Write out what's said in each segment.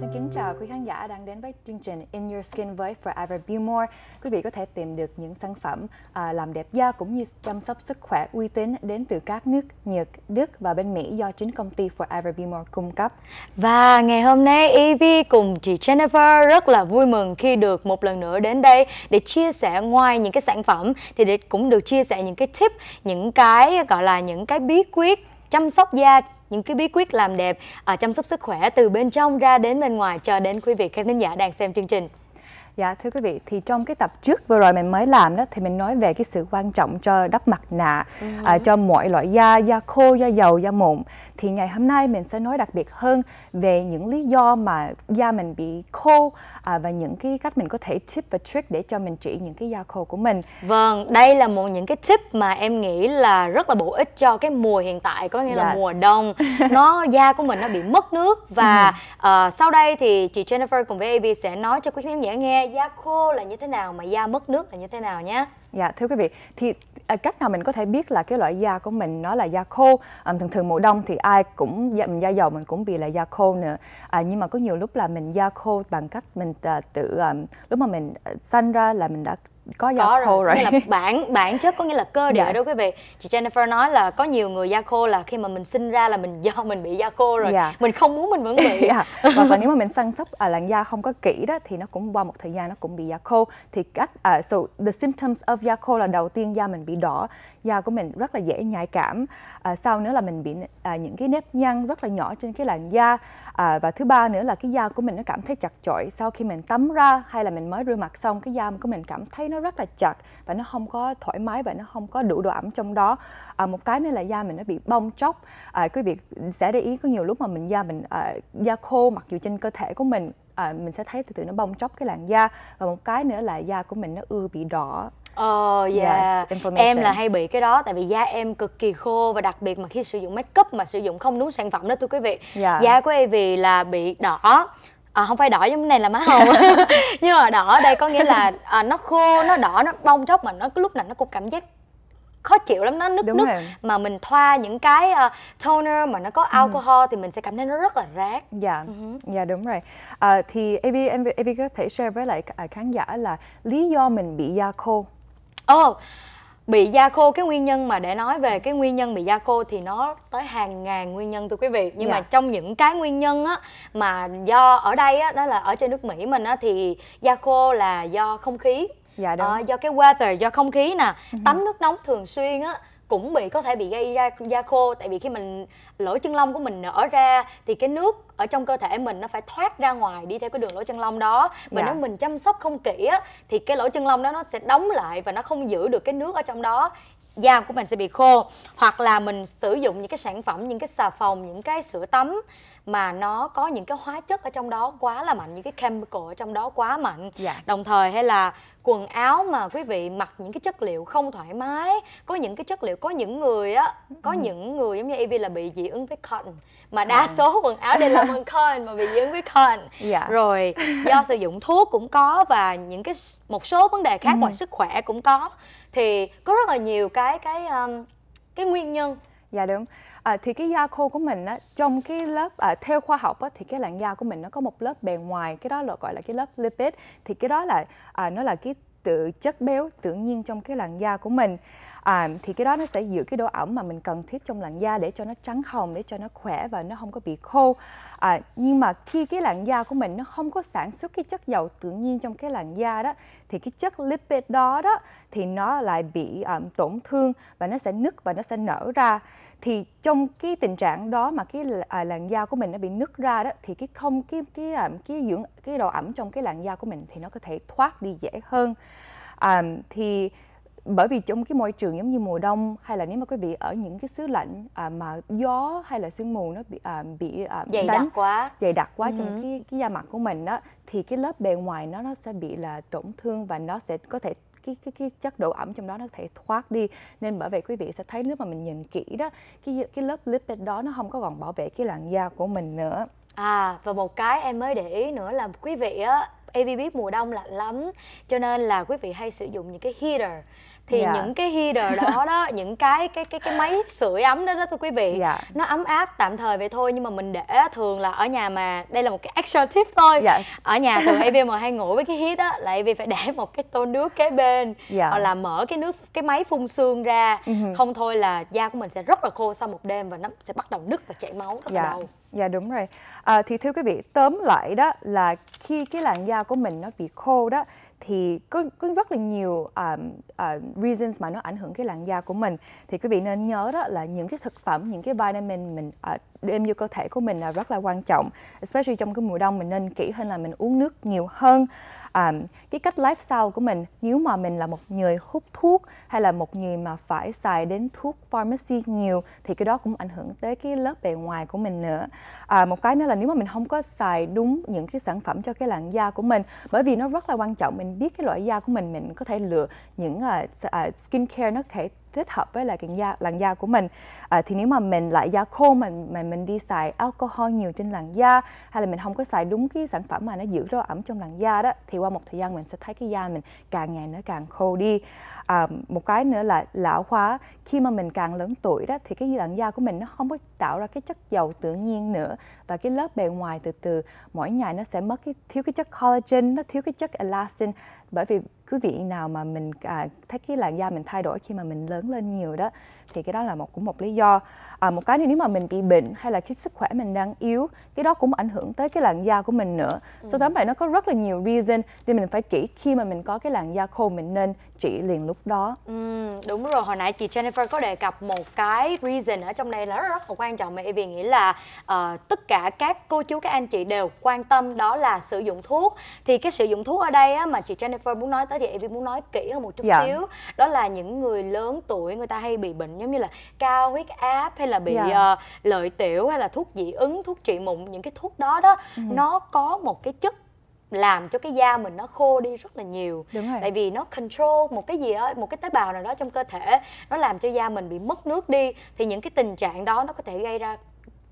xin kính chào quý khán giả đang đến với chương trình In Your Skin với Forever More. Quý vị có thể tìm được những sản phẩm à, làm đẹp da cũng như chăm sóc sức khỏe uy tín đến từ các nước Nhật, Đức và bên Mỹ do chính công ty Forever More cung cấp. Và ngày hôm nay Evie cùng chị Jennifer rất là vui mừng khi được một lần nữa đến đây để chia sẻ ngoài những cái sản phẩm thì để cũng được chia sẻ những cái tip, những cái gọi là những cái bí quyết chăm sóc da những cái bí quyết làm đẹp à, chăm sóc sức khỏe từ bên trong ra đến bên ngoài cho đến quý vị khán thính giả đang xem chương trình Dạ thưa quý vị, thì trong cái tập trước vừa rồi mình mới làm đó thì mình nói về cái sự quan trọng cho đắp mặt nạ ừ. à, cho mọi loại da, da khô, da dầu, da mụn. Thì ngày hôm nay mình sẽ nói đặc biệt hơn về những lý do mà da mình bị khô à, và những cái cách mình có thể tip và trick để cho mình trị những cái da khô của mình. Vâng, đây là một những cái tip mà em nghĩ là rất là bổ ích cho cái mùa hiện tại có nghĩa yes. là dạ. mùa đông. nó da của mình nó bị mất nước và uh, sau đây thì chị Jennifer cùng với AB sẽ nói cho quý khán giả nghe da khô là như thế nào mà da mất nước là như thế nào nhé dạ thưa quý vị thì à, cách nào mình có thể biết là cái loại da của mình nó là da khô à, thường thường mùa đông thì ai cũng da, da dầu mình cũng bị là da khô nữa à, nhưng mà có nhiều lúc là mình da khô bằng cách mình à, tự um, lúc mà mình à, sanh ra là mình đã có da khô rồi, rồi. Nghĩa là bản bản chất có nghĩa là cơ địa yes. Dạ. đó quý vị chị Jennifer nói là có nhiều người da khô là khi mà mình sinh ra là mình do mình bị da khô rồi yeah. Dạ. mình không muốn mình vẫn bị yeah. Dạ. và, và nếu mà mình săn sóc à, làn da không có kỹ đó thì nó cũng qua một thời gian nó cũng bị da khô thì cách uh, so the symptoms of da khô là đầu tiên da mình bị đỏ da của mình rất là dễ nhạy cảm à, sau nữa là mình bị à, những cái nếp nhăn rất là nhỏ trên cái làn da à, và thứ ba nữa là cái da của mình nó cảm thấy chặt chội sau khi mình tắm ra hay là mình mới rửa mặt xong cái da của mình cảm thấy nó rất là chặt và nó không có thoải mái và nó không có đủ độ ẩm trong đó à, một cái nữa là da mình nó bị bong chóc, à, quý vị sẽ để ý có nhiều lúc mà mình da mình à, da khô mặc dù trên cơ thể của mình à, mình sẽ thấy từ từ nó bong chóc cái làn da và một cái nữa là da của mình nó ưa bị đỏ Ờ oh, yeah. yes, em là hay bị cái đó tại vì da em cực kỳ khô và đặc biệt mà khi sử dụng make up mà sử dụng không đúng sản phẩm đó thưa quý vị. Yeah. Dạ. Da của Evie là bị đỏ à, không phải đỏ giống cái này là má hồng dạ. nhưng mà đỏ ở đây có nghĩa là à, nó khô nó đỏ nó bong tróc mà nó cái lúc nào nó cũng cảm giác khó chịu lắm nó nứt Đúng nứt mà mình thoa những cái uh, toner mà nó có ừ. alcohol ừ. thì mình sẽ cảm thấy nó rất là rác. Dạ, uh-huh. dạ đúng rồi. À, thì evi em evi có thể share với lại à, khán giả là lý do mình bị da khô ồ oh, bị da khô cái nguyên nhân mà để nói về cái nguyên nhân bị da khô thì nó tới hàng ngàn nguyên nhân thưa quý vị nhưng yeah. mà dạ. trong những cái nguyên nhân á mà do ở đây á đó là ở trên nước mỹ mình á thì da khô là do không khí dạ, đúng. À, do cái weather do không khí nè uh-huh. tắm nước nóng thường xuyên á cũng bị có thể bị gây ra da khô tại vì khi mình lỗ chân lông của mình nở ra thì cái nước ở trong cơ thể mình nó phải thoát ra ngoài đi theo cái đường lỗ chân lông đó và dạ. nếu mình chăm sóc không kỹ á, thì cái lỗ chân lông đó nó sẽ đóng lại và nó không giữ được cái nước ở trong đó da của mình sẽ bị khô hoặc là mình sử dụng những cái sản phẩm những cái xà phòng những cái sữa tắm mà nó có những cái hóa chất ở trong đó quá là mạnh những cái chemical ở trong đó quá mạnh dạ. đồng thời hay là quần áo mà quý vị mặc những cái chất liệu không thoải mái có những cái chất liệu có những người á có ừ. những người giống như Evie là bị dị ứng với cotton mà đa à. số quần áo đều là bằng cotton mà bị dị ứng với cotton dạ. rồi do sử dụng thuốc cũng có và những cái một số vấn đề khác ừ. ngoài sức khỏe cũng có thì có rất là nhiều cái cái um, cái nguyên nhân dạ đúng à, thì cái da khô của mình á, trong cái lớp à, theo khoa học á, thì cái làn da của mình nó có một lớp bề ngoài cái đó là gọi là cái lớp lipid thì cái đó là à, nó là cái tự chất béo tự nhiên trong cái làn da của mình à, thì cái đó nó sẽ giữ cái độ ẩm mà mình cần thiết trong làn da để cho nó trắng hồng để cho nó khỏe và nó không có bị khô à, nhưng mà khi cái làn da của mình nó không có sản xuất cái chất dầu tự nhiên trong cái làn da đó thì cái chất lipid đó đó thì nó lại bị um, tổn thương và nó sẽ nứt và nó sẽ nở ra thì trong cái tình trạng đó mà cái à, làn da của mình nó bị nứt ra đó thì cái không cái cái cái, à, cái dưỡng cái độ ẩm trong cái làn da của mình thì nó có thể thoát đi dễ hơn à, thì bởi vì trong cái môi trường giống như mùa đông hay là nếu mà quý vị ở những cái xứ lạnh à, mà gió hay là sương mù nó bị à, bị à, dày đánh, đặc quá dày đặc quá ừ. trong cái cái da mặt của mình đó thì cái lớp bề ngoài nó nó sẽ bị là tổn thương và nó sẽ có thể cái cái cái chất độ ẩm trong đó nó có thể thoát đi nên bởi vậy quý vị sẽ thấy nếu mà mình nhìn kỹ đó cái cái lớp lipid đó nó không có còn bảo vệ cái làn da của mình nữa à và một cái em mới để ý nữa là quý vị á AV biết mùa đông lạnh lắm cho nên là quý vị hay sử dụng những cái heater thì dạ. những cái heater đó đó những cái cái cái cái máy sưởi ấm đó đó thưa quý vị dạ. nó ấm áp tạm thời vậy thôi nhưng mà mình để thường là ở nhà mà đây là một cái extra tip thôi dạ. ở nhà thường AV mà hay ngủ với cái heat đó lại vì phải để một cái tô nước kế bên dạ. hoặc là mở cái nước cái máy phun sương ra uh-huh. không thôi là da của mình sẽ rất là khô sau một đêm và nó sẽ bắt đầu nứt và chảy máu rất dạ. là đau dạ đúng rồi à, thì thưa quý vị tóm lại đó là khi cái làn da của mình nó bị khô đó thì có, có rất là nhiều um, uh, reasons mà nó ảnh hưởng cái làn da của mình thì quý vị nên nhớ đó là những cái thực phẩm những cái vitamin mình uh, đem vô cơ thể của mình là rất là quan trọng especially trong cái mùa đông mình nên kỹ hơn là mình uống nước nhiều hơn à, cái cách lifestyle của mình nếu mà mình là một người hút thuốc hay là một người mà phải xài đến thuốc pharmacy nhiều thì cái đó cũng ảnh hưởng tới cái lớp bề ngoài của mình nữa à, một cái nữa là nếu mà mình không có xài đúng những cái sản phẩm cho cái làn da của mình bởi vì nó rất là quan trọng mình biết cái loại da của mình mình có thể lựa những uh, uh, skincare nó thể thích hợp với lại cái da làn da của mình à, thì nếu mà mình lại da khô mà mà mình đi xài alcohol nhiều trên làn da hay là mình không có xài đúng cái sản phẩm mà nó giữ độ ẩm trong làn da đó thì qua một thời gian mình sẽ thấy cái da mình càng ngày nó càng khô đi à, một cái nữa là lão hóa khi mà mình càng lớn tuổi đó thì cái làn da của mình nó không có tạo ra cái chất dầu tự nhiên nữa và cái lớp bề ngoài từ từ mỗi ngày nó sẽ mất cái thiếu cái chất collagen nó thiếu cái chất elastin bởi vì cứ vị nào mà mình à, thấy cái làn da mình thay đổi khi mà mình lớn lên nhiều đó thì cái đó là một cũng một lý do à, một cái thì nếu mà mình bị bệnh hay là khi sức khỏe mình đang yếu cái đó cũng ảnh hưởng tới cái làn da của mình nữa ừ. đó vậy nó có rất là nhiều reason để mình phải kỹ khi mà mình có cái làn da khô mình nên trị liền lúc đó ừ, đúng rồi hồi nãy chị Jennifer có đề cập một cái reason ở trong đây là rất, rất là quan trọng mà vì nghĩ là uh, tất cả các cô chú các anh chị đều quan tâm đó là sử dụng thuốc thì cái sử dụng thuốc ở đây á, mà chị Jennifer Fern muốn nói tới thì Evie muốn nói kỹ hơn một chút dạ. xíu đó là những người lớn tuổi người ta hay bị bệnh giống như là cao huyết áp hay là bị dạ. uh, lợi tiểu hay là thuốc dị ứng thuốc trị mụn những cái thuốc đó đó ừ. nó có một cái chất làm cho cái da mình nó khô đi rất là nhiều Đúng rồi. tại vì nó control một cái gì đó một cái tế bào nào đó trong cơ thể nó làm cho da mình bị mất nước đi thì những cái tình trạng đó nó có thể gây ra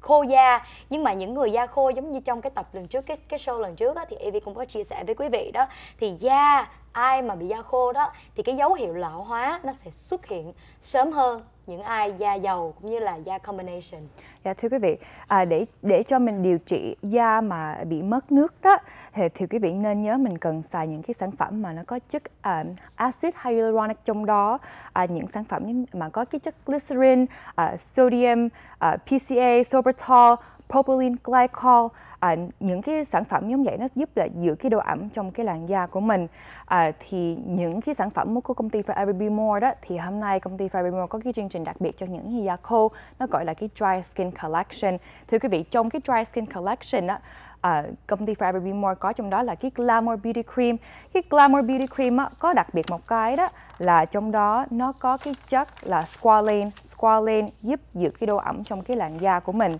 khô da nhưng mà những người da khô giống như trong cái tập lần trước cái cái show lần trước á, thì Evie cũng có chia sẻ với quý vị đó thì da ai mà bị da khô đó thì cái dấu hiệu lão hóa nó sẽ xuất hiện sớm hơn những ai da dầu cũng như là da combination dạ thưa quý vị à, để để cho mình điều trị da mà bị mất nước đó thì, thì quý vị nên nhớ mình cần xài những cái sản phẩm mà nó có chất à, axit hyaluronic trong đó à, những sản phẩm mà có cái chất glycerin à, sodium à, PCA sorbitol propylene glycol à, những cái sản phẩm giống vậy nó giúp là giữ cái độ ẩm trong cái làn da của mình à, thì những cái sản phẩm của công ty Be More đó thì hôm nay công ty Be More có cái chương trình đặc biệt cho những da khô nó gọi là cái dry skin collection thưa quý vị trong cái dry skin collection đó À, công ty Be More có trong đó là cái Glamour Beauty Cream. Cái Glamour Beauty Cream á, có đặc biệt một cái đó là trong đó nó có cái chất là squalane. Squalane giúp giữ cái độ ẩm trong cái làn da của mình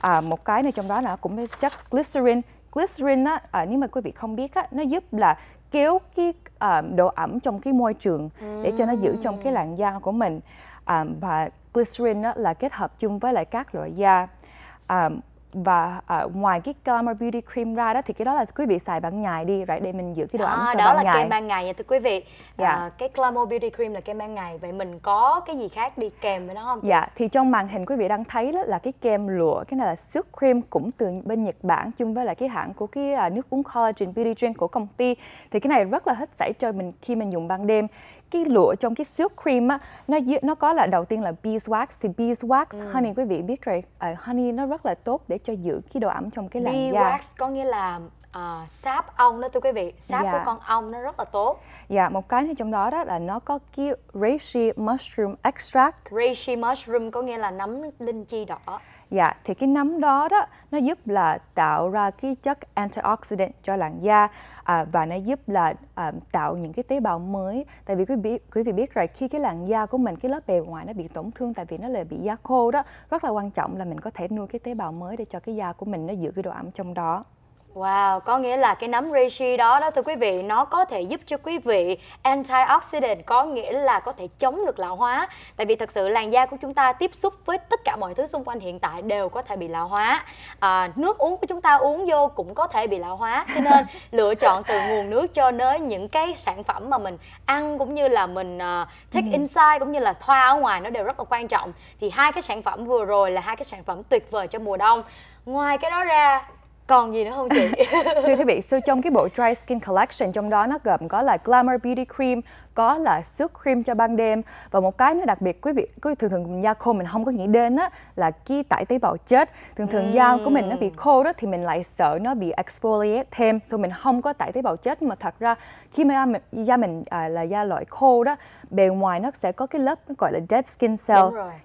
à, một cái này trong đó là cũng chất glycerin glycerin á, à, nếu mà quý vị không biết á, nó giúp là kéo cái à, độ ẩm trong cái môi trường để cho nó giữ trong cái làn da của mình à, và glycerin á, là kết hợp chung với lại các loại da à, và à, ngoài cái Glamour Beauty Cream ra đó thì cái đó là quý vị xài ban ngày đi right? để mình giữ cái độ ẩm à, cho đó ban là ngày. kem ban ngày nha thưa quý vị yeah. Dạ. à, cái Glamour Beauty Cream là kem ban ngày vậy mình có cái gì khác đi kèm với nó không dạ yeah. thì trong màn hình quý vị đang thấy đó là cái kem lụa cái này là silk cream cũng từ bên Nhật Bản chung với lại cái hãng của cái à, nước uống collagen beauty drink của công ty thì cái này rất là hết sảy cho mình khi mình dùng ban đêm cái lụa trong cái silk cream á nó nó có là đầu tiên là beeswax thì beeswax ừ. honey quý vị biết rồi uh, honey nó rất là tốt để cho giữ cái độ ẩm trong cái làn beeswax da beeswax có nghĩa là uh, sáp ong đó thưa quý vị sáp yeah. của dạ. con ong nó rất là tốt dạ yeah, một cái nữa trong đó đó là nó có cái reishi mushroom extract reishi mushroom có nghĩa là nấm linh chi đỏ Dạ, thì cái nấm đó đó nó giúp là tạo ra cái chất antioxidant cho làn da à, và nó giúp là à, tạo những cái tế bào mới. Tại vì quý vị quý vị biết rồi khi cái làn da của mình cái lớp bề ngoài nó bị tổn thương tại vì nó là bị da khô đó, rất là quan trọng là mình có thể nuôi cái tế bào mới để cho cái da của mình nó giữ cái độ ẩm trong đó. Wow, có nghĩa là cái nấm reishi đó đó thưa quý vị, nó có thể giúp cho quý vị antioxidant có nghĩa là có thể chống được lão hóa. Tại vì thật sự làn da của chúng ta tiếp xúc với tất cả mọi thứ xung quanh hiện tại đều có thể bị lão hóa. À, nước uống của chúng ta uống vô cũng có thể bị lão hóa. Cho nên lựa chọn từ nguồn nước cho đến những cái sản phẩm mà mình ăn cũng như là mình uh, take ừ. inside cũng như là thoa ở ngoài nó đều rất là quan trọng. Thì hai cái sản phẩm vừa rồi là hai cái sản phẩm tuyệt vời cho mùa đông. Ngoài cái đó ra còn gì nữa không chị thưa quý vị so trong cái bộ dry skin collection trong đó nó gồm có là glamour beauty cream có là sướt cream cho ban đêm và một cái nữa đặc biệt quý vị cứ thường thường da khô mình không có nghĩ đến á là cái tải tế bào chết thường thường mm. da của mình nó bị ừ. khô đó thì mình lại sợ nó bị exfoliate thêm so mình không có tải tế bào chết nhưng mà thật ra khi mà da mình, à, là da loại khô đó bề ngoài nó sẽ có cái lớp gọi là dead skin cell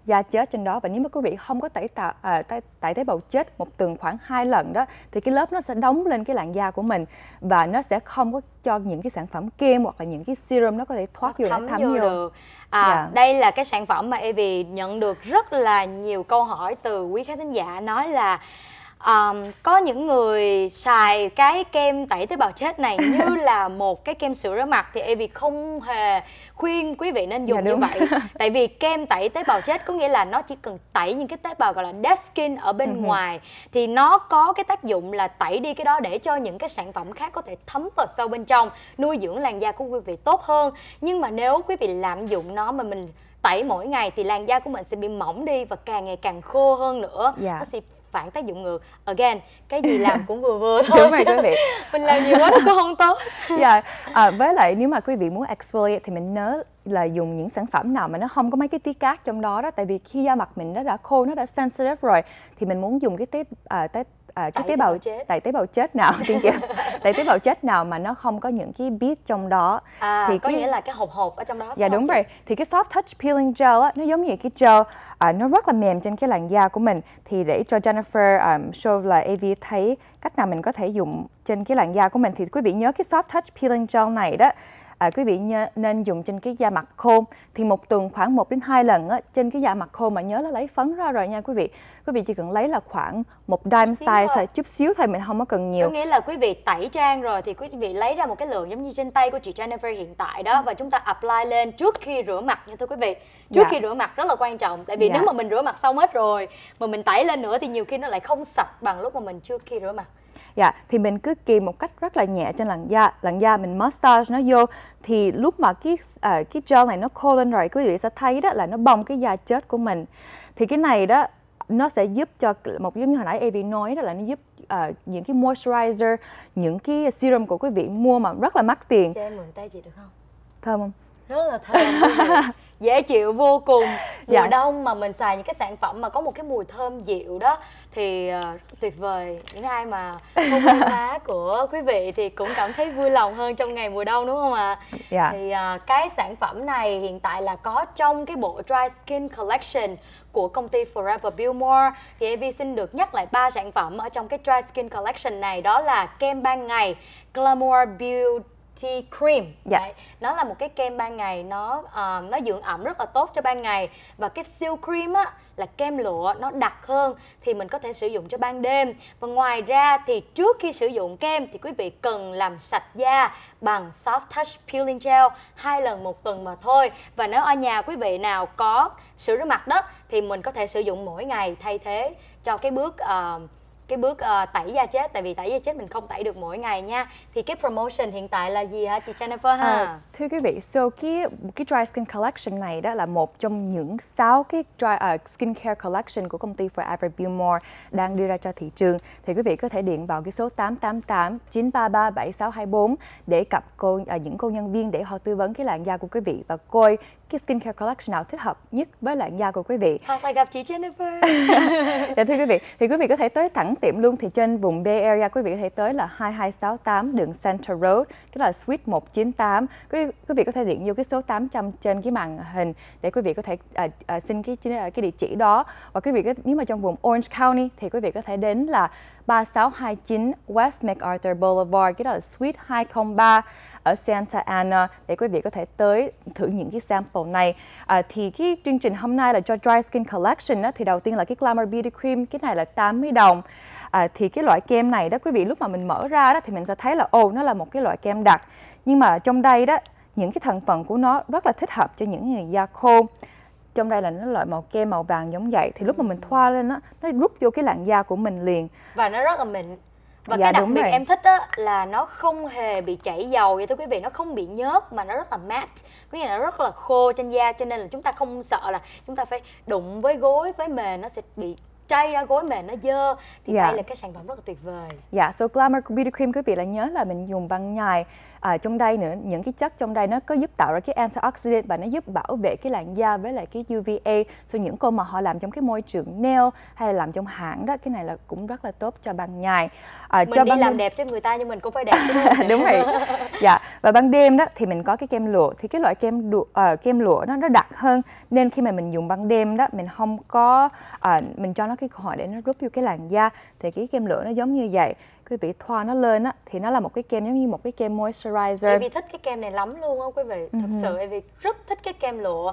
da chết trên đó và nếu mà quý vị không có tẩy tạo à, tẩy, tẩy tế bào chết một tuần khoảng hai lần đó thì cái lớp nó sẽ đóng lên cái làn da của mình và nó sẽ không có cho những cái sản phẩm kem hoặc là những cái serum nó có thể thoát nó vô thấm, thấm vô, vô được. À, yeah. Dạ. Đây là cái sản phẩm mà Evie nhận được rất là nhiều câu hỏi từ quý khán thính giả nói là um, có những người xài cái kem tẩy tế bào chết này như là một cái kem sữa rửa mặt thì Evie không hề khuyên quý vị nên dùng dạ, như vậy tại vì kem tẩy tế bào chết có nghĩa là nó chỉ cần tẩy những cái tế bào gọi là dead skin ở bên ừ. ngoài thì nó có cái tác dụng là tẩy đi cái đó để cho những cái sản phẩm khác có thể thấm vào sâu bên trong nuôi dưỡng làn da của quý vị tốt hơn nhưng mà nếu quý vị lạm dụng nó mà mình tẩy mỗi ngày thì làn da của mình sẽ bị mỏng đi và càng ngày càng khô hơn nữa yeah. Dạ. nó sẽ phản tác dụng ngược again cái gì làm cũng vừa vừa thôi đúng rồi quý vị mình làm nhiều quá nó cũng không tốt dạ yeah. à, với lại nếu mà quý vị muốn exfoliate thì mình nhớ là dùng những sản phẩm nào mà nó không có mấy cái tí cát trong đó đó tại vì khi da mặt mình nó đã khô nó đã sensitive rồi thì mình muốn dùng cái tế à, tế à, cái tế bào chết. tại tế bào chết nào tiên kiều tại tế bào chết nào mà nó không có những cái bit trong đó à, thì có cái, nghĩa là cái hộp hộp ở trong đó dạ đúng rồi thì cái soft touch peeling gel á, nó giống như cái gel à, nó rất là mềm trên cái làn da của mình thì để cho Jennifer um, show là AV thấy cách nào mình có thể dùng trên cái làn da của mình thì quý vị nhớ cái soft touch peeling gel này đó à, quý vị nên dùng trên cái da mặt khô thì một tuần khoảng 1 đến 2 lần á, trên cái da mặt khô mà nhớ là lấy phấn ra rồi nha quý vị quý vị chỉ cần lấy là khoảng một dime chút size thôi. chút xíu thôi mình không có cần nhiều có nghĩa là quý vị tẩy trang rồi thì quý vị lấy ra một cái lượng giống như trên tay của chị Jennifer hiện tại đó và chúng ta apply lên trước khi rửa mặt nha thưa quý vị trước dạ. khi rửa mặt rất là quan trọng tại vì dạ. nếu mà mình rửa mặt xong hết rồi mà mình tẩy lên nữa thì nhiều khi nó lại không sạch bằng lúc mà mình trước khi rửa mặt dạ thì mình cứ kìm một cách rất là nhẹ trên làn da làn da mình massage nó vô thì lúc mà cái uh, cái gel này nó khô lên rồi quý vị sẽ thấy đó là nó bong cái da chết của mình thì cái này đó nó sẽ giúp cho một giống như hồi nãy Avi nói đó là nó giúp uh, những cái moisturizer những cái serum của quý vị mua mà rất là mắc tiền cho em mượn tay chị được không thơm không rất là thơm dễ chịu vô cùng mùa dạ. đông mà mình xài những cái sản phẩm mà có một cái mùi thơm dịu đó thì uh, tuyệt vời những ai mà hôn má của quý vị thì cũng cảm thấy vui lòng hơn trong ngày mùa đông đúng không ạ dạ. thì uh, cái sản phẩm này hiện tại là có trong cái bộ dry skin collection của công ty Forever Billmore thì Evie xin được nhắc lại ba sản phẩm ở trong cái dry skin collection này đó là kem ban ngày Glamour Build tea cream. Yes. Đấy. Nó là một cái kem ban ngày nó uh, nó dưỡng ẩm rất là tốt cho ban ngày và cái seal cream á là kem lụa nó đặc hơn thì mình có thể sử dụng cho ban đêm. Và ngoài ra thì trước khi sử dụng kem thì quý vị cần làm sạch da bằng soft touch peeling gel hai lần một tuần mà thôi. Và nếu ở nhà quý vị nào có sữa rửa mặt đó thì mình có thể sử dụng mỗi ngày thay thế cho cái bước uh, cái bước uh, tẩy da chết tại vì tẩy da chết mình không tẩy được mỗi ngày nha thì cái promotion hiện tại là gì hả chị Jennifer ha à, thưa quý vị so cái cái dry skin collection này đó là một trong những sáu cái dry uh, ờ, skin care collection của công ty Forever more đang đưa ra cho thị trường thì quý vị có thể điện vào cái số 888 933 7624 để gặp cô uh, những cô nhân viên để họ tư vấn cái làn da của quý vị và coi cái skincare collection nào thích hợp nhất với làn da của quý vị hoặc là gặp chị Jennifer dạ thưa quý vị thì quý vị có thể tới thẳng tiệm luôn thì trên vùng Bay Area quý vị có thể tới là 2268 đường Center Road cái là suite 198 quý, quý vị có thể điện vô cái số 800 trên cái màn hình để quý vị có thể à, à, xin cái à, cái địa chỉ đó và quý vị có, nếu mà trong vùng Orange County thì quý vị có thể đến là 3629 West MacArthur Boulevard cái đó là suite 203 ở Santa Ana để quý vị có thể tới thử những cái sample này. À, thì cái chương trình hôm nay là cho Dry Skin Collection á, thì đầu tiên là cái Glamour Beauty Cream, cái này là 80 đồng. À, thì cái loại kem này đó quý vị lúc mà mình mở ra đó thì mình sẽ thấy là ồ nó là một cái loại kem đặc. Nhưng mà trong đây đó những cái thành phần của nó rất là thích hợp cho những người da khô trong đây là nó loại màu kem màu vàng giống vậy thì lúc mà mình thoa lên á nó rút vô cái làn da của mình liền và nó rất là mịn và dạ, cái đặc biệt rồi. em thích đó là nó không hề bị chảy dầu vậy thưa quý vị nó không bị nhớt mà nó rất là matte có nghĩa là rất là khô trên da cho nên là chúng ta không sợ là chúng ta phải đụng với gối với mền nó sẽ bị chay ra gối mền nó dơ thì yeah. Dạ. đây là cái sản phẩm rất là tuyệt vời. Dạ, yeah, so Glamour Beauty Cream quý vị là nhớ là mình dùng băng nhài à, trong đây nữa những cái chất trong đây nó có giúp tạo ra cái antioxidant và nó giúp bảo vệ cái làn da với lại cái UVA so những cô mà họ làm trong cái môi trường nail hay là làm trong hãng đó cái này là cũng rất là tốt cho ban ngày à, mình cho đi ban... làm đẹp cho người ta nhưng mình cũng phải đẹp đúng, đúng rồi dạ và ban đêm đó thì mình có cái kem lụa thì cái loại kem lụa uh, ờ, kem lụa nó nó đặc hơn nên khi mà mình dùng ban đêm đó mình không có uh, mình cho nó cái cơ để nó rút vô cái làn da thì cái kem lụa nó giống như vậy quý vị thoa nó lên á thì nó là một cái kem giống như một cái kem moisturizer. Evie thích cái kem này lắm luôn á quý vị. Thật uh-huh. sự Evie rất thích cái kem lụa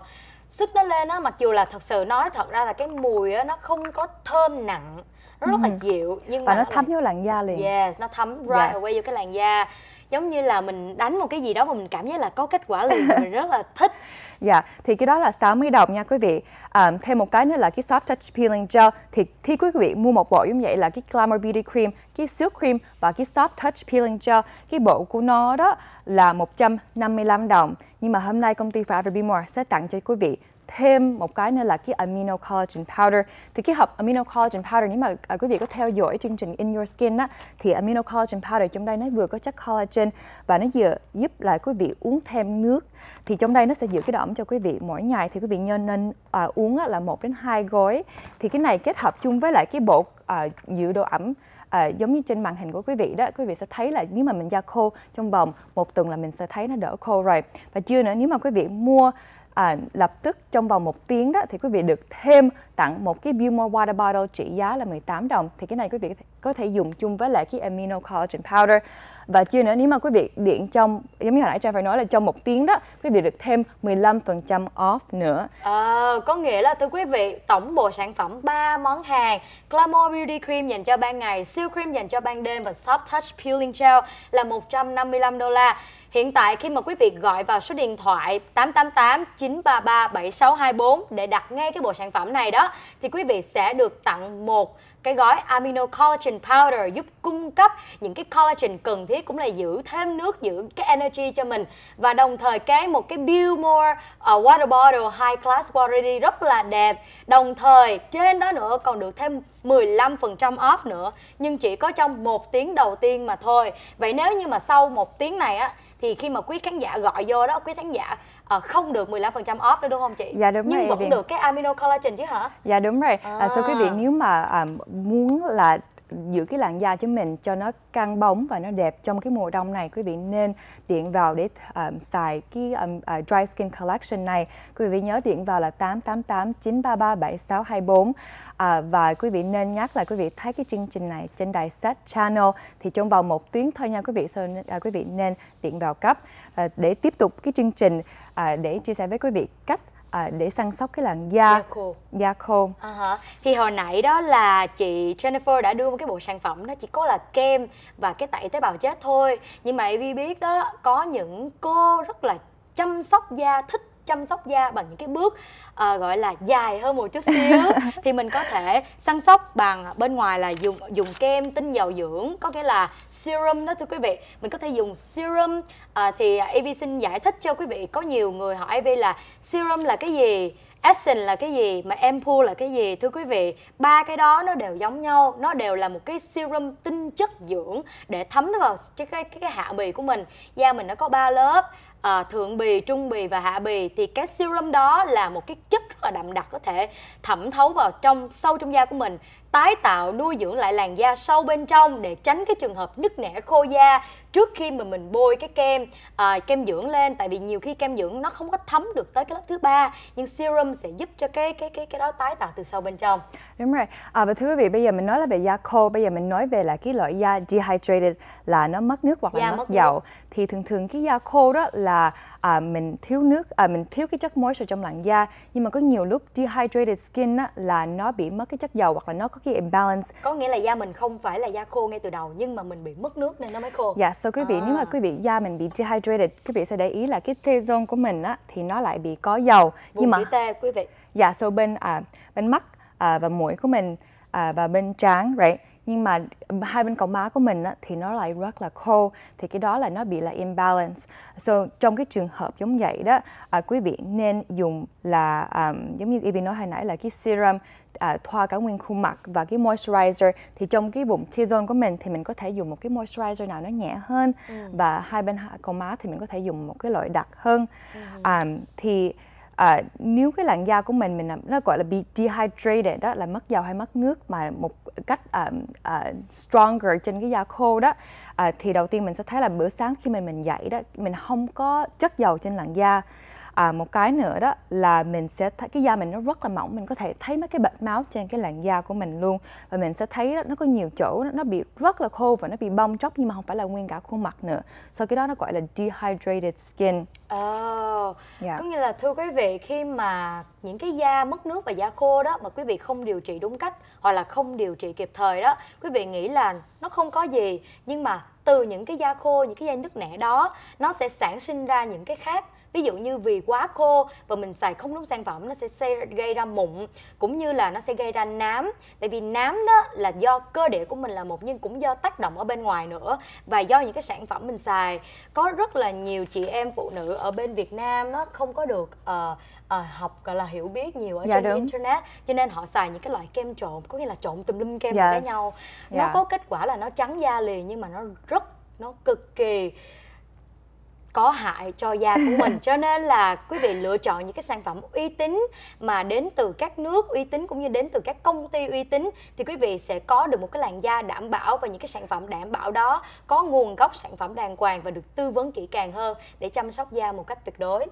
sức nó lên á mặc dù là thật sự nói thật ra là cái mùi á nó không có thơm nặng nó rất là ừ dịu nhưng Và mà nó, nó thấm vô làn da liền yes nó thấm right yes. away vô cái làn da giống như là mình đánh một cái gì đó mà mình cảm thấy là có kết quả liền mình rất là thích dạ yeah, thì cái đó là 60 đồng nha quý vị um, thêm một cái nữa là cái soft touch peeling gel thì khi quý vị mua một bộ giống vậy là cái glamour beauty cream cái silk cream và cái soft touch peeling gel cái bộ của nó đó là 155 đồng nhưng mà hôm nay công ty Forever Be More sẽ tặng cho quý vị thêm một cái nữa là cái amino collagen powder thì cái hộp amino collagen powder nếu mà à, quý vị có theo dõi chương trình in your skin á thì amino collagen powder trong đây nó vừa có chất collagen và nó vừa giúp lại quý vị uống thêm nước thì trong đây nó sẽ giữ cái độ ẩm cho quý vị mỗi ngày thì quý vị nên nên à, uống á, là một đến hai gói thì cái này kết hợp chung với lại cái bột à, giữ độ ẩm à, giống như trên màn hình của quý vị đó quý vị sẽ thấy là nếu mà mình da khô trong vòng một tuần là mình sẽ thấy nó đỡ khô rồi và chưa nữa nếu mà quý vị mua à, lập tức trong vòng một tiếng đó thì quý vị được thêm tặng một cái Billmore Water Bottle trị giá là 18 đồng thì cái này quý vị có thể dùng chung với lại cái amino collagen powder và chưa nữa nếu mà quý vị điện trong giống như hồi nãy Trang phải nói là trong một tiếng đó quý vị được thêm 15% off nữa à, có nghĩa là thưa quý vị tổng bộ sản phẩm ba món hàng Glamour Beauty Cream dành cho ban ngày siêu cream dành cho ban đêm và Soft Touch Peeling Gel là 155 đô la Hiện tại khi mà quý vị gọi vào số điện thoại 888 933 7624 để đặt ngay cái bộ sản phẩm này đó thì quý vị sẽ được tặng một cái gói amino collagen powder giúp cung cấp những cái collagen cần thiết cũng là giữ thêm nước giữ cái energy cho mình và đồng thời cái một cái build more uh, ờ, water bottle high class quality rất là đẹp đồng thời trên đó nữa còn được thêm 15% off nữa nhưng chỉ có trong một tiếng đầu tiên mà thôi vậy nếu như mà sau một tiếng này á thì khi mà quý khán giả gọi vô đó quý khán giả uh, không được 15% off đó đúng không chị? Dạ đúng Nhưng rồi, vẫn được cái amino collagen chứ hả? Dạ đúng rồi. À. À, so quý vị nếu mà um, muốn là giữ cái làn da cho mình cho nó căng bóng và nó đẹp trong cái mùa đông này quý vị nên điện vào để um, xài cái um, uh, dry skin collection này quý vị nhớ điện vào là 888 933 7624 À, và quý vị nên nhắc là quý vị thấy cái chương trình này trên đài Set Channel thì trong vòng một tiếng thôi nha quý vị, so, à, quý vị nên điện vào cấp à, để tiếp tục cái chương trình à, để chia sẻ với quý vị cách à, để săn sóc cái làn da da khô, da khô. À, hả. thì hồi nãy đó là chị Jennifer đã đưa một cái bộ sản phẩm đó chỉ có là kem và cái tẩy tế bào chết thôi nhưng mà Evie biết đó có những cô rất là chăm sóc da thích chăm sóc da bằng những cái bước uh, gọi là dài hơn một chút xíu thì mình có thể săn sóc bằng bên ngoài là dùng dùng kem tinh dầu dưỡng có nghĩa là serum đó thưa quý vị mình có thể dùng serum uh, thì Ev xin giải thích cho quý vị có nhiều người hỏi Ev là serum là cái gì Essence là cái gì mà Ampoule là cái gì thưa quý vị ba cái đó nó đều giống nhau nó đều là một cái serum tinh chất dưỡng để thấm vào cái cái, cái hạ bì của mình da mình nó có ba lớp uh, thượng bì, trung bì và hạ bì thì cái serum đó là một cái chất rất là đậm đặc có thể thẩm thấu vào trong sâu trong da của mình tái tạo nuôi dưỡng lại làn da sâu bên trong để tránh cái trường hợp nứt nẻ khô da trước khi mà mình bôi cái kem à, kem dưỡng lên tại vì nhiều khi kem dưỡng nó không có thấm được tới cái lớp thứ ba nhưng serum sẽ giúp cho cái cái cái cái đó tái tạo từ sâu bên trong đúng rồi à, và thưa quý vị bây giờ mình nói là về da khô bây giờ mình nói về là cái loại da dehydrated là nó mất nước hoặc là mất, mất dầu nước. thì thường thường cái da khô đó là à, mình thiếu nước à, mình thiếu cái chất moisture trong làn da nhưng mà có nhiều lúc dehydrated skin á, là nó bị mất cái chất dầu hoặc là nó có cái imbalance có nghĩa là da mình không phải là da khô ngay từ đầu nhưng mà mình bị mất nước nên nó mới khô dạ so quý vị à. nếu mà quý vị da mình bị dehydrated quý vị sẽ để ý là cái t zone của mình á thì nó lại bị có dầu Vùng nhưng mà tê quý vị dạ so bên à, bên mắt à, và mũi của mình à, và bên trán right nhưng mà hai bên cọng má của mình á, thì nó lại rất là khô thì cái đó là nó bị là imbalance so trong cái trường hợp giống vậy đó à, quý vị nên dùng là um, giống như Evie nói hồi nãy là cái serum à, thoa cả nguyên khuôn mặt và cái moisturizer thì trong cái vùng T-zone của mình thì mình có thể dùng một cái moisturizer nào nó nhẹ hơn ừ. và hai bên cọng má thì mình có thể dùng một cái loại đặc hơn ừ. à, thì à, nếu cái làn da của mình mình nó gọi là bị dehydrated đó là mất dầu hay mất nước mà một cách à, à, stronger trên cái da khô đó à, thì đầu tiên mình sẽ thấy là bữa sáng khi mình mình dậy đó mình không có chất dầu trên làn da à, một cái nữa đó là mình sẽ thấy cái da mình nó rất là mỏng mình có thể thấy mấy cái bệnh máu trên cái làn da của mình luôn và mình sẽ thấy đó, nó có nhiều chỗ nó bị rất là khô và nó bị bong chóc nhưng mà không phải là nguyên cả khuôn mặt nữa sau cái đó nó gọi là dehydrated skin oh, yeah. Dạ. có nghĩa là thưa quý vị khi mà những cái da mất nước và da khô đó mà quý vị không điều trị đúng cách hoặc là không điều trị kịp thời đó quý vị nghĩ là nó không có gì nhưng mà từ những cái da khô những cái da nứt nẻ đó nó sẽ sản sinh ra những cái khác ví dụ như vì quá khô và mình xài không đúng sản phẩm nó sẽ gây ra mụn cũng như là nó sẽ gây ra nám tại vì nám đó là do cơ địa của mình là một nhưng cũng do tác động ở bên ngoài nữa và do những cái sản phẩm mình xài có rất là nhiều chị em phụ nữ ở bên Việt Nam nó không có được uh, uh, học gọi là hiểu biết nhiều ở dạ, trên đúng. internet cho nên họ xài những cái loại kem trộn có nghĩa là trộn tùm lum kem yes. Dạ. với nhau nó yeah. Dạ. có kết quả là nó trắng da liền nhưng mà nó rất nó cực kỳ có hại cho da của mình cho nên là quý vị lựa chọn những cái sản phẩm uy tín mà đến từ các nước uy tín cũng như đến từ các công ty uy tín thì quý vị sẽ có được một cái làn da đảm bảo và những cái sản phẩm đảm bảo đó có nguồn gốc sản phẩm đàng hoàng và được tư vấn kỹ càng hơn để chăm sóc da một cách tuyệt đối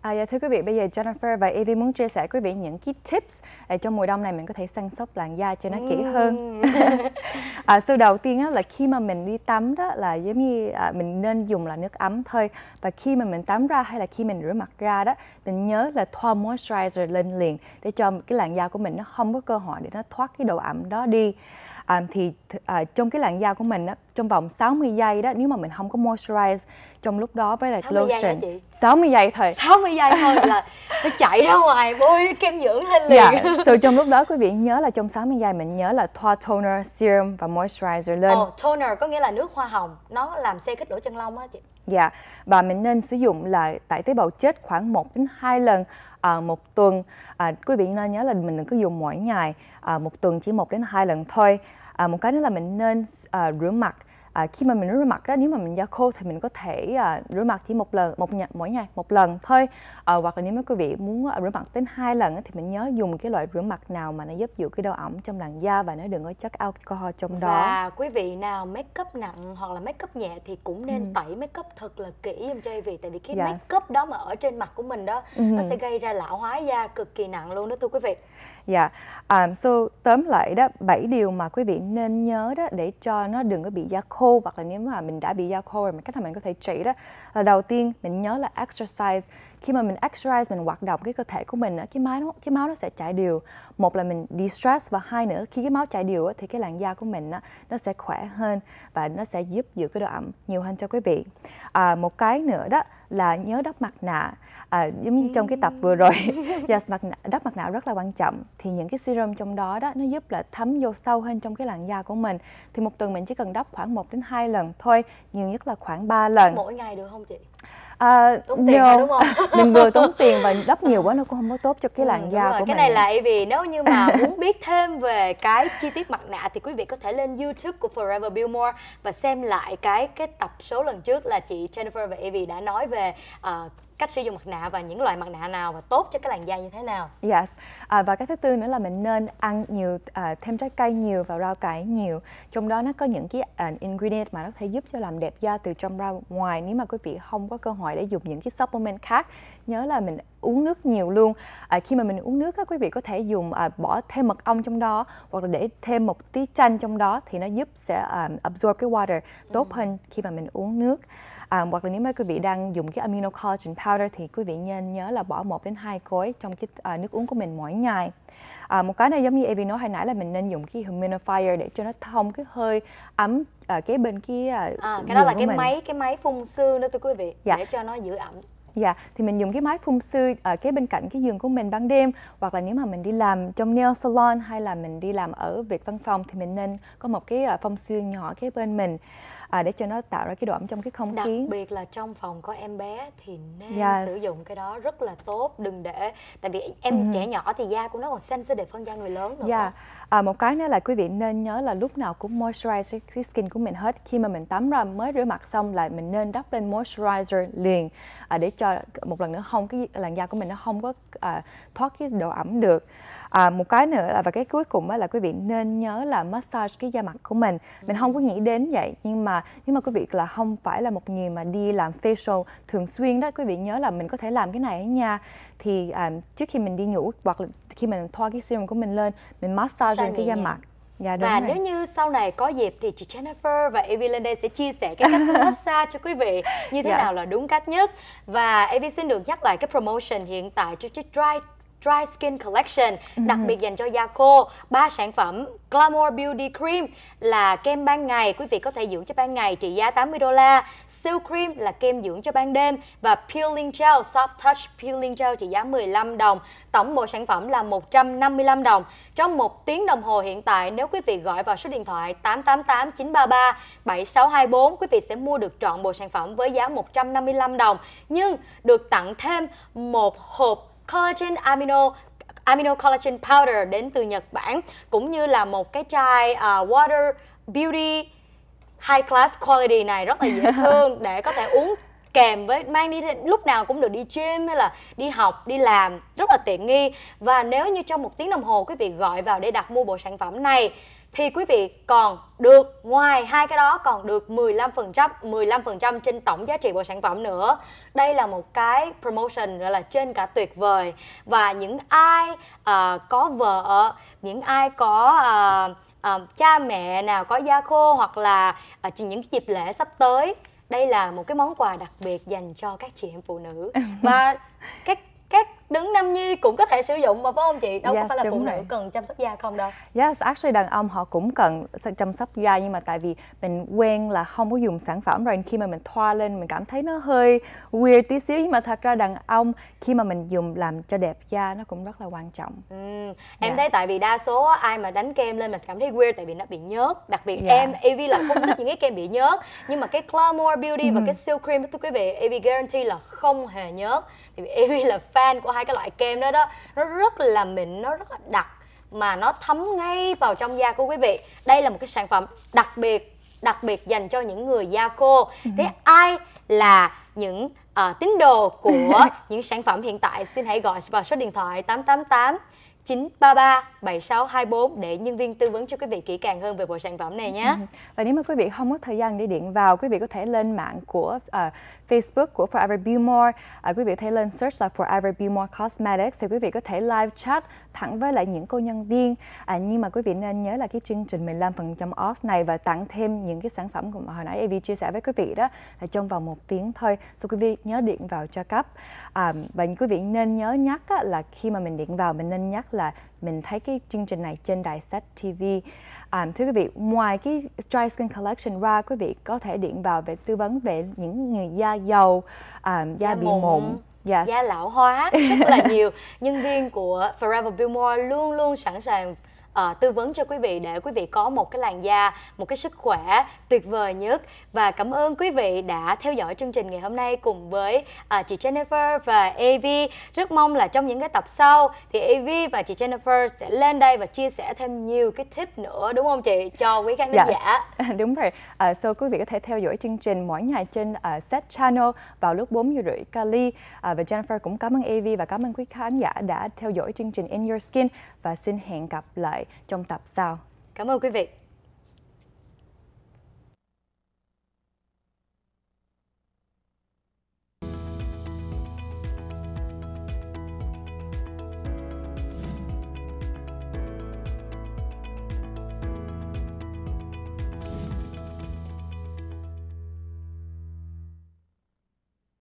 À, dạ, thưa quý vị, bây giờ Jennifer và Evie muốn chia sẻ quý vị những cái tips để à, cho mùa đông này mình có thể săn sóc làn da cho nó kỹ hơn. à, sau đầu tiên á, là khi mà mình đi tắm đó là giống như à, mình nên dùng là nước ấm thôi. Và khi mà mình tắm ra hay là khi mình rửa mặt ra đó, mình nhớ là thoa moisturizer lên liền để cho cái làn da của mình nó không có cơ hội để nó thoát cái độ ẩm đó đi à, thì à, trong cái làn da của mình á, trong vòng 60 giây đó nếu mà mình không có moisturize trong lúc đó với lại 60 lotion giây đó, 60 giây thôi 60 giây thôi là nó chạy ra ngoài bôi kem dưỡng lên liền yeah. so trong lúc đó quý vị nhớ là trong 60 giây mình nhớ là thoa toner serum và moisturizer lên oh, toner có nghĩa là nước hoa hồng nó làm xe kích lỗ chân lông á chị dạ yeah. và mình nên sử dụng là tại tế bào chết khoảng 1 đến 2 lần À, một tuần à, quý vị nên nhớ là mình đừng cứ dùng mỗi ngày à, một tuần chỉ một đến hai lần thôi à, một cái nữa là mình nên à, rửa mặt à, khi mà mình rửa mặt đó nếu mà mình da khô thì mình có thể à, rửa mặt chỉ một lần một nhà, mỗi ngày một lần thôi à, hoặc là nếu mà quý vị muốn à, rửa mặt đến hai lần thì mình nhớ dùng cái loại rửa mặt nào mà nó giúp giữ cái độ ẩm trong làn da và nó đừng có chất alcohol trong đó và quý vị nào make up nặng hoặc là make up nhẹ thì cũng nên ừ. tẩy make up thật là kỹ em cho vì tại vì cái yes. Dạ. make up đó mà ở trên mặt của mình đó ừ. nó sẽ gây ra lão hóa da cực kỳ nặng luôn đó thưa quý vị dạ yeah. À, um, so tóm lại đó bảy điều mà quý vị nên nhớ đó để cho nó đừng có bị da khô hoặc là nếu mà mình đã bị da khô rồi mà cách mà mình có thể trị đó là đầu tiên mình nhớ là exercise khi mà mình exercise mình hoạt động cái cơ thể của mình cái máu nó cái máu nó sẽ chảy đều một là mình de stress và hai nữa khi cái máu chảy đều thì cái làn da của mình nó sẽ khỏe hơn và nó sẽ giúp giữ cái độ ẩm nhiều hơn cho quý vị à, một cái nữa đó là nhớ đắp mặt nạ à, giống như trong cái tập vừa rồi ừ. yes, mặt nạ, đắp mặt nạ rất là quan trọng thì những cái serum trong đó đó nó giúp là thấm vô sâu hơn trong cái làn da của mình thì một tuần mình chỉ cần đắp khoảng 1 đến 2 lần thôi nhiều nhất là khoảng 3 lần mỗi ngày được không chị à, tốn tiền no. đúng không mình vừa tốn tiền và đắp nhiều quá nó cũng không có tốt cho cái ừ, làn ừ, da của cái mình. này là vì nếu như mà muốn biết thêm về cái chi tiết mặt nạ thì quý vị có thể lên youtube của forever billmore và xem lại cái cái tập số lần trước là chị jennifer và evie đã nói về uh, cách sử dụng mặt nạ và những loại mặt nạ nào và tốt cho cái làn da như thế nào yes à, và cái thứ tư nữa là mình nên ăn nhiều à, thêm trái cây nhiều và rau cải nhiều trong đó nó có những cái uh, ingredient mà nó có thể giúp cho làm đẹp da từ trong ra ngoài nếu mà quý vị không có cơ hội để dùng những cái supplement khác nhớ là mình uống nước nhiều luôn à, khi mà mình uống nước các quý vị có thể dùng à, bỏ thêm mật ong trong đó hoặc là để thêm một tí chanh trong đó thì nó giúp sẽ à, absorb cái water tốt ừ. hơn khi mà mình uống nước à, hoặc là nếu mà quý vị đang dùng cái amino collagen powder thì quý vị nên nhớ là bỏ một đến hai khối trong cái à, nước uống của mình mỗi ngày à, một cái này giống như Evie nói hồi nãy là mình nên dùng cái humidifier để cho nó thông cái hơi ấm ở à, cái bên kia à, à, cái đó là cái mình. máy cái máy phun sương đó thưa quý vị dạ. để cho nó giữ ẩm Dạ, thì mình dùng cái máy phun sương ở à, cái bên cạnh cái giường của mình ban đêm hoặc là nếu mà mình đi làm trong nail salon hay là mình đi làm ở việc văn phòng thì mình nên có một cái phong sương nhỏ kế bên mình à, để cho nó tạo ra cái độ ẩm trong cái không khí đặc biệt là trong phòng có em bé thì nên yeah. Dạ. sử dụng cái đó rất là tốt đừng để tại vì em ừ. trẻ nhỏ thì da của nó còn sensitive hơn da người lớn nữa yeah. Dạ. à, một cái nữa là quý vị nên nhớ là lúc nào cũng moisturize cái skin của mình hết khi mà mình tắm ra mới rửa mặt xong là mình nên đắp lên moisturizer liền à, để cho một lần nữa không cái làn da của mình nó không có à, thoát cái độ ẩm được à, một cái nữa là và cái cuối cùng là quý vị nên nhớ là massage cái da mặt của mình mình không ừ. có nghĩ đến vậy nhưng mà nhưng mà quý vị là không phải là một người mà đi làm facial thường xuyên đó quý vị nhớ là mình có thể làm cái này ở nhà thì à, trước khi mình đi ngủ hoặc là khi mình thoa cái serum của mình lên mình massage lên cái da nhẹ. mặt Dạ, và rồi. nếu như sau này có dịp thì chị Jennifer và Evelyn đây sẽ chia sẻ cái cách massage cho quý vị như thế yes. Dạ. nào là đúng cách nhất và Evie xin được nhắc lại cái promotion hiện tại cho cái Dry Dry Skin Collection ừ. đặc biệt dành cho da khô ba sản phẩm Glamour Beauty Cream là kem ban ngày quý vị có thể dưỡng cho ban ngày trị giá 80 đô la Silk Cream là kem dưỡng cho ban đêm và Peeling Gel Soft Touch Peeling Gel trị giá 15 đồng tổng bộ sản phẩm là 155 đồng trong một tiếng đồng hồ hiện tại nếu quý vị gọi vào số điện thoại 888 933 7624 quý vị sẽ mua được trọn bộ sản phẩm với giá 155 đồng nhưng được tặng thêm một hộp collagen amino amino collagen powder đến từ Nhật Bản cũng như là một cái chai uh, water beauty high class quality này rất là dễ thương để có thể uống kèm với mang đi lúc nào cũng được đi gym hay là đi học đi làm rất là tiện nghi và nếu như trong một tiếng đồng hồ quý vị gọi vào để đặt mua bộ sản phẩm này thì quý vị còn được ngoài hai cái đó còn được 15% 15% trên tổng giá trị bộ sản phẩm nữa. Đây là một cái promotion gọi là trên cả tuyệt vời và những ai uh, có vợ, những ai có uh, uh, cha mẹ nào có da khô hoặc là uh, những dịp lễ sắp tới đây là một cái món quà đặc biệt dành cho các chị em phụ nữ và các đứng nam nhi cũng có thể sử dụng mà phải không chị đâu yes, có phải là phụ nữ cần chăm sóc da không đâu yes actually đàn ông họ cũng cần chăm sóc da nhưng mà tại vì mình quen là không có dùng sản phẩm rồi khi mà mình thoa lên mình cảm thấy nó hơi weird tí xíu nhưng mà thật ra đàn ông khi mà mình dùng làm cho đẹp da nó cũng rất là quan trọng ừ. em yeah. Dạ. thấy tại vì đa số ai mà đánh kem lên mình cảm thấy weird tại vì nó bị nhớt đặc biệt yeah. Dạ. em Evie là không thích những cái kem bị nhớt nhưng mà cái Clamore Beauty và ừ. cái Silk Cream thưa quý vị Evie guarantee là không hề nhớt thì Evie là fan của hai hai cái loại kem đó đó nó rất là mịn nó rất là đặc mà nó thấm ngay vào trong da của quý vị đây là một cái sản phẩm đặc biệt đặc biệt dành cho những người da khô ừ. thế ai là những uh, tín đồ của những sản phẩm hiện tại xin hãy gọi vào số điện thoại 888 933 7624 để nhân viên tư vấn cho quý vị kỹ càng hơn về bộ sản phẩm này nhé. Ừ. Và nếu mà quý vị không có thời gian để điện vào, quý vị có thể lên mạng của uh, Facebook của Forever Beaumore. À, quý vị thấy lên search là Forever Be More Cosmetics thì quý vị có thể live chat thẳng với lại những cô nhân viên. À, nhưng mà quý vị nên nhớ là cái chương trình 15% off này và tặng thêm những cái sản phẩm mà hồi nãy Evie chia sẻ với quý vị đó là trong vòng một tiếng thôi. So quý vị nhớ điện vào cho cấp. À, và quý vị nên nhớ nhắc á, là khi mà mình điện vào mình nên nhắc là mình thấy cái chương trình này trên đài sách TV À, thưa quý vị, ngoài cái Dry Skin Collection ra, quý vị có thể điện vào về tư vấn về những người da dầu, à, da, da bị mụn, mụn yes. Dạ. da lão hóa rất là nhiều nhân viên của Forever Billmore luôn luôn sẵn sàng uh, tư vấn cho quý vị để quý vị có một cái làn da, một cái sức khỏe tuyệt vời nhất. Và cảm ơn quý vị đã theo dõi chương trình ngày hôm nay cùng với uh, chị Jennifer và AV. Rất mong là trong những cái tập sau thì AV và chị Jennifer sẽ lên đây và chia sẻ thêm nhiều cái tip nữa đúng không chị cho quý khán yes. giả. đúng rồi. Uh, so quý vị có thể theo dõi chương trình mỗi ngày trên uh, Set Channel vào lúc 4 giờ rưỡi Cali. Uh, và Jennifer cũng cảm ơn AV và cảm ơn quý khán giả đã theo dõi chương trình In Your Skin và xin hẹn gặp lại trong tập sau. Cảm ơn quý vị.